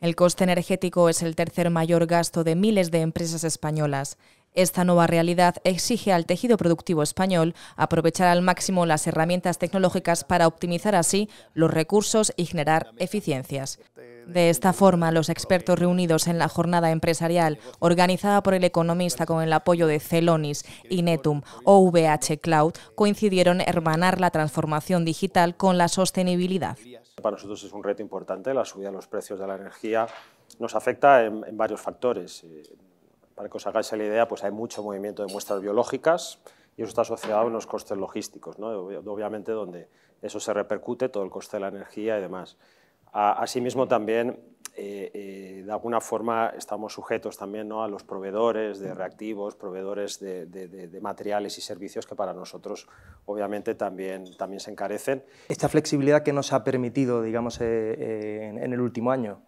El coste energético es el tercer mayor gasto de miles de empresas españolas. Esta nueva realidad exige al tejido productivo español aprovechar al máximo las herramientas tecnológicas para optimizar así los recursos y generar eficiencias. De esta forma, los expertos reunidos en la jornada empresarial organizada por el economista con el apoyo de Celonis, Netum o VH Cloud coincidieron hermanar la transformación digital con la sostenibilidad. Para nosotros es un reto importante la subida de los precios de la energía. Nos afecta en, varios factores. Eh, para que os hagáis la idea, pues hay mucho movimiento de muestras biológicas, y eso está asociado a unos costes logísticos, ¿no? obviamente donde eso se repercute, todo el coste de la energía y demás. Asimismo, también, eh, eh, de alguna forma, estamos sujetos también ¿no? a los proveedores de reactivos, proveedores de, materiales y servicios que para nosotros, obviamente, también, también se encarecen. Esta flexibilidad que nos ha permitido, digamos, eh, en, el último año,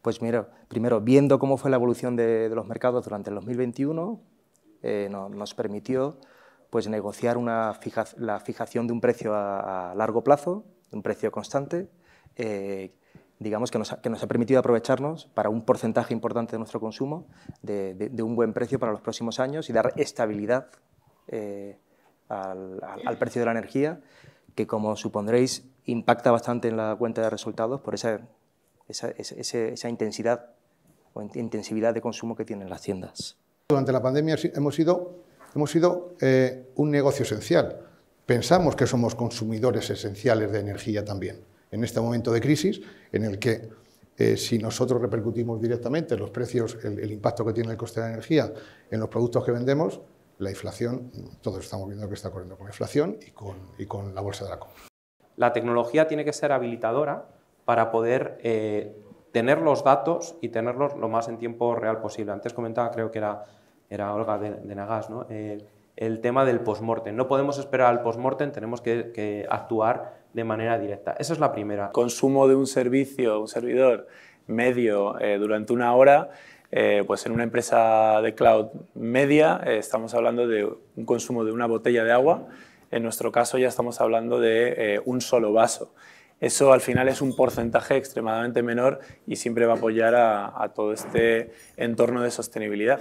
pues mira, primero, viendo cómo fue la evolución de, los mercados durante el 2021, nos permitió pues, negociar una fija, la fijación de un precio a, largo plazo, un precio constante, digamos, que nos, ha, permitido aprovecharnos para un porcentaje importante de nuestro consumo de, un buen precio para los próximos años y dar estabilidad eh, al, precio de la energía, que como supondréis impacta bastante en la cuenta de resultados por esa, intensidad o intensividad de consumo que tienen las tiendas. Durante la pandemia hemos sido, eh, un negocio esencial. Pensamos que somos consumidores esenciales de energía también en este momento de crisis, en el que eh, si nosotros repercutimos directamente los precios, el, impacto que tiene el coste de la energía en los productos que vendemos, la inflación, todos estamos viendo que está corriendo con la inflación y con, con la bolsa de la compra. La tecnología tiene que ser habilitadora para poder eh, tener los datos y tenerlos lo más en tiempo real posible. Antes comentaba, creo que era, era Olga de, Nagas, ¿no? Eh, el tema del post postmortem. No podemos esperar al post postmortem, tenemos que, actuar de manera directa. Esa es la primera. Consumo de un servicio, un servidor medio eh, durante una hora, eh, pues en una empresa de cloud media eh, estamos hablando de un consumo de una botella de agua. En nuestro caso ya estamos hablando de un solo vaso. Eso al final es un porcentaje extremadamente menor y siempre va a apoyar a todo este entorno de sostenibilidad.